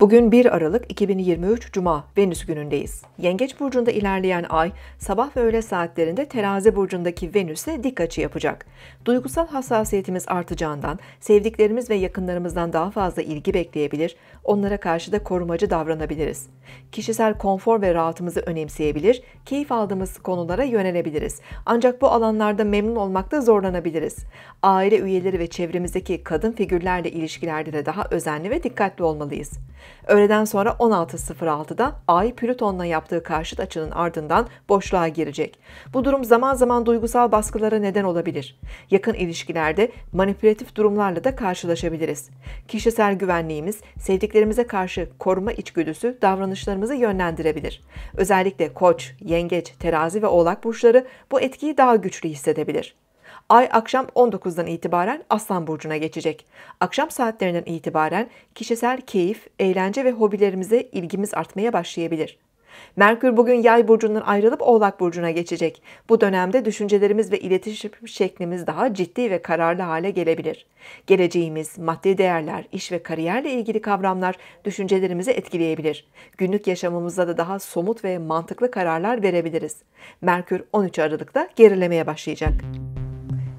Bugün 1 Aralık 2023 Cuma Venüs günündeyiz. Yengeç burcunda ilerleyen ay sabah ve öğle saatlerinde Terazi burcundaki Venüs'e dik açı yapacak. Duygusal hassasiyetimiz artacağından sevdiklerimiz ve yakınlarımızdan daha fazla ilgi bekleyebilir, onlara karşı da korumacı davranabiliriz. Kişisel konfor ve rahatımızı önemseyebilir, keyif aldığımız konulara yönelebiliriz. Ancak bu alanlarda memnun olmakta zorlanabiliriz. Aile üyeleri ve çevremizdeki kadın figürlerle ilişkilerde de daha özenli ve dikkatli olmalıyız. Öğleden sonra 16.06'da Ay Plüton'la yaptığı karşıt açının ardından boşluğa girecek. Bu durum zaman zaman duygusal baskılara neden olabilir. Yakın ilişkilerde manipülatif durumlarla da karşılaşabiliriz. Kişisel güvenliğimiz, sevdiklerimize karşı koruma içgüdüsü davranışlarımızı yönlendirebilir. Özellikle koç, yengeç, terazi ve oğlak burçları bu etkiyi daha güçlü hissedebilir. Ay akşam 19'dan itibaren Aslan Burcu'na geçecek. Akşam saatlerinden itibaren kişisel keyif, eğlence ve hobilerimize ilgimiz artmaya başlayabilir. Merkür bugün Yay burcundan ayrılıp Oğlak burcuna geçecek. Bu dönemde düşüncelerimiz ve iletişim şeklimiz daha ciddi ve kararlı hale gelebilir. Geleceğimiz, maddi değerler, iş ve kariyerle ilgili kavramlar düşüncelerimizi etkileyebilir. Günlük yaşamımızda da daha somut ve mantıklı kararlar verebiliriz. Merkür 13 Aralık'ta gerilemeye başlayacak.